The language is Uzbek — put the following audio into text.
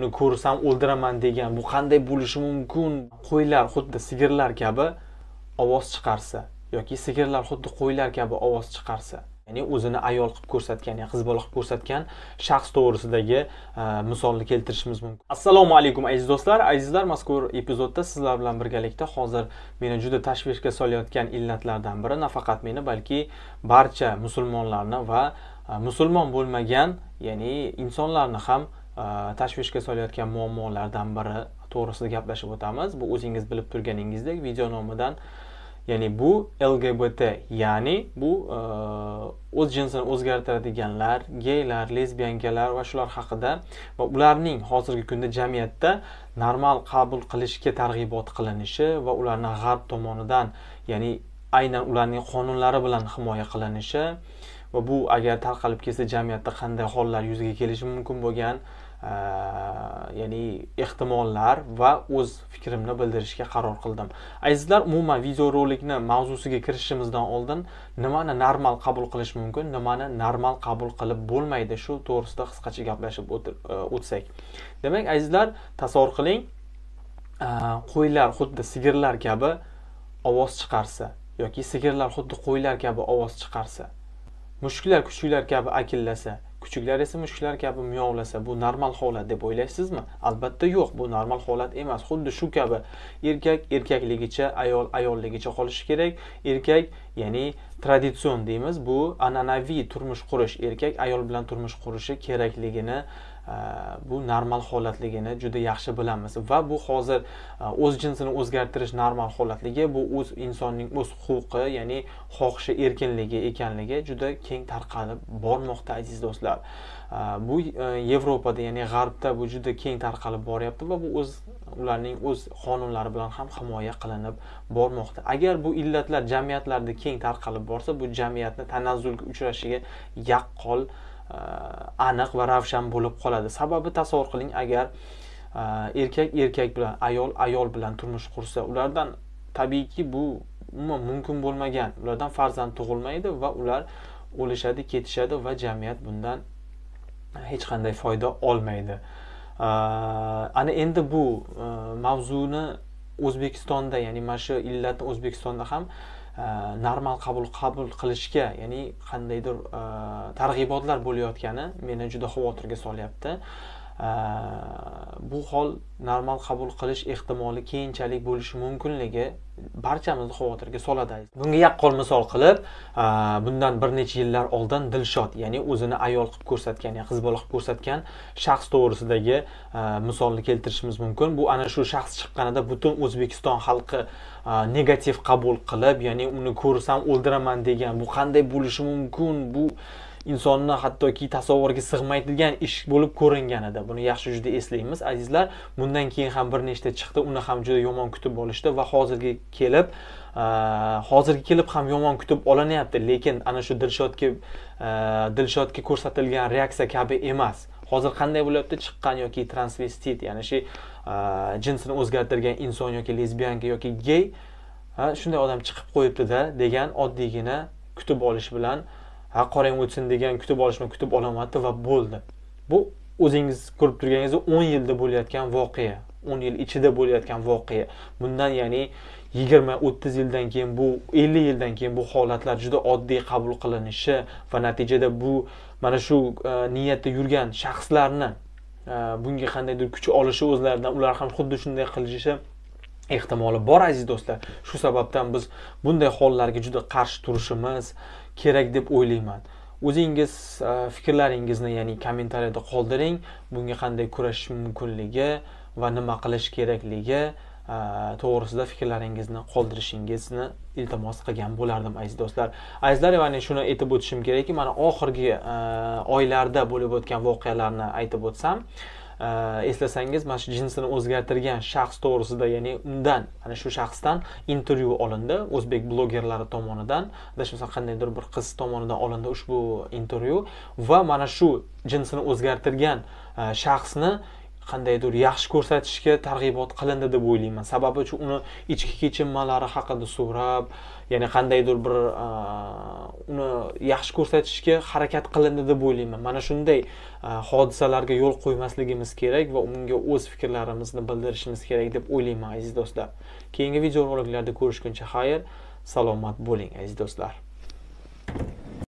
uni ko'rsam o'ldiraman degan bu qanday bo'lishi mumkin qo'ylar xuddi sigirlar kabi ovoz chiqarsa yoki sigirlar xuddi qo'ylar kabi ovoz chiqarsa ya'ni o'zini ayol qilib ko'rsatgan ya'ni qiz bola qilib ko'rsatgan shaxs to'g'risidagi e, misolni keltirishimiz mumkin assalomu alaykum aziz do'stlar azizlar mazkur epizodda sizlar bilan birgalikda hozir meni juda tashvishga solayotgan illatlardan biri nafaqat meni balki barcha musulmonlarni va e, musulmon bo'lmagan ya'ni insonlarni ham tashvishga solayotgan muammolardan biri to'g'risida gaplashib o'tamiz bu o'zingiz bilib turganingizdek video nomidan ya'ni bu lgbt ya'ni bu o'z jinsini o'zgartiradiganlar geylar lesbiyankalar va shular haqida va ularning hozirgi kunda jamiyatda normal qabul qilishga targ'ibot qilinishi va ularni g'arb tomonidan ya'ni aynan ularning qonunlari bilan himoya qilinishi va bu agar tarqalib ketsa jamiyatda qanday hollar yuzaga kelishi mumkin bo'lgan ya'ni ehtimollar va o'z fikrimni bildirishga qaror qildim azizlar umuman videorolikni mavzusiga kirishimizdan oldin nimani normal qabul qilish mumkin nimani normal qabul qilib bo'lmaydi shu to'g'risida qisqacha gaplashib o'tsak demak azizlar tasavvur qiling qo'ylar xuddi sigirlar kabi ovoz chiqarsa yoki sigirlar xuddi qo'ylar kabi ovoz chiqarsa mushuklar kuchuklar kabi akillasa kuchuklar esa mushuklar kabi miyovlasa bu normal holat deb o'ylaysizmi albatta yo'q bu normal holat emas xuddi shu kabi erkak erkakligicha ayol ayolligicha qolishi kerak erkak ya'ni traditsion deymiz bu an'anaviy turmush qurish erkak ayol bilan turmush qurishi kerakligini bu normal holatligini juda yaxshi bilamiz va bu hozir e, o'z jinsini o'zgartirish normal holatligi bu o'z insonning o'z huquqi ya'ni xohishi erkinligi ekanligi juda keng tarqalib bormoqda aziz do'stlar bu e, yevropada ya'ni g'arbda bu juda keng tarqalib boryapti va bu o'z ularning o'z qonunlari bilan ham himoya qilinib bormoqda agar bu illatlar jamiyatlarda keng tarqalib borsa bu jamiyatni tanazzulga uchrashiga yaqqol aniq va ravshan bo'lib qoladi sababi tasavvur qiling agar erkak erkak bilan ayol ayol bilan turmush qursa ulardan tabiiyki bu umuman mumkin bo'lmagan ulardan farzand tug'ilmaydi va ular o'lishadi ketishadi va jamiyat bundan hech qanday foyda olmaydi ana endi bu mavzuni o'zbekistonda ya'ni mana shu illatni o'zbekistonda ham Э, normal qabul qabul qilishga ya'ni qandaydir э, targ'ibotlar bo'layotgani meni juda xavotirga solyapti bu hol normal qabul qilish ehtimoli keyinchalik bo'lishi mumkinligi barchamizni xavotirga soladi bunga yaqqol misol qilib e, bundan bir necha yillar oldin dilshod ya'ni o'zini ayol qilib ko'rsatgan ya qiz bola qilib ko'rsatgan shaxs to'g'risidagi e, misolni keltirishimiz mumkin bu ana shu shaxs chiqqanida butun o'zbekiston xalqi e, negativ qabul qilib ya'ni uni ko'rsam o'ldiraman degan bu qanday bo'lishi mumkin bu insonni hattoki tasavvurga sig'maydigan ish bo'lib ko'ringan edi buni yaxshi juda eslaymiz azizlar bundan keyin ham bir nechta chiqdi uni ham juda yomon kutib olishdi va hozirga kelib hozirga kelib ham yomon kutib olinyapti lekin ana shu dilshodga dilshodga ko'rsatilgan reaksiya kabi emas hozir qanday bo'lyapti chiqqan yoki transvestit ya'ni shu jinsini o'zgartirgan inson yoki lesbiyanka yoki gey shunday odam chiqib qo'yibdida degan oddiygina kutib olish bilan ha qorang o'tsin degan kutib olishni kutib olamadida va bo'ldi bu o'zingiz ko'rib turganingizda o'n yilda bo'layotgan voqea o'n yil ichida bo'layotgan voqea bundan ya'ni yigirma o'ttiz yildan keyin bu ellik yildan keyin bu holatlar juda oddiy qabul qilinishi va natijada bu mana shu e, niyatda yurgan shaxslarni e, bunga qandaydir kuch olishi o'zlaridan ular ham xuddi shunday qilishi ehtimoli bor aziz do'stlar shu sababdan biz bunday hollarga juda qarshi turishimiz kerak deb o'ylayman o'zingiz e, fikrlaringizni ya'ni kommentariyada qoldiring bunga qanday kurashish mumkinligi va nima qilish kerakligi e, to'g'risida fikrlaringizni qoldirishingizni iltimos qilgan bo'lardim aziz do'stlar azizlar mana shuni aytib o'tishim kerakki mana oxirgi e, oylarda bo'lib o'tgan voqealarni aytib o'tsam Э, eslasangiz mana shu jinsini o'zgartirgan shaxs to'g'risida ya'ni undan ana shu shaxsdan intervyu olindi o'zbek blogerlari tomonidan adashmasam qandaydir bir qiz tomonidan olindi ushbu intervyu va mana shu jinsini o'zgartirgan e, shaxsni qandaydir yaxshi ko'rsatishga targ'ibot qilindi deb o'ylayman sababi chu uni ichki kechinmalari haqida so'rab ya'ni qandaydir bir uni yaxshi ko'rsatishga harakat qilindi deb o'ylayman mana shunday hodisalarga yo'l qo'ymasligimiz kerak va unga o'z fikrlarimizni bildirishimiz kerak deb o'ylayman aziz do'stlar keyingi videoroliklarda ko'rishguncha xayr salomat bo'ling aziz do'stlar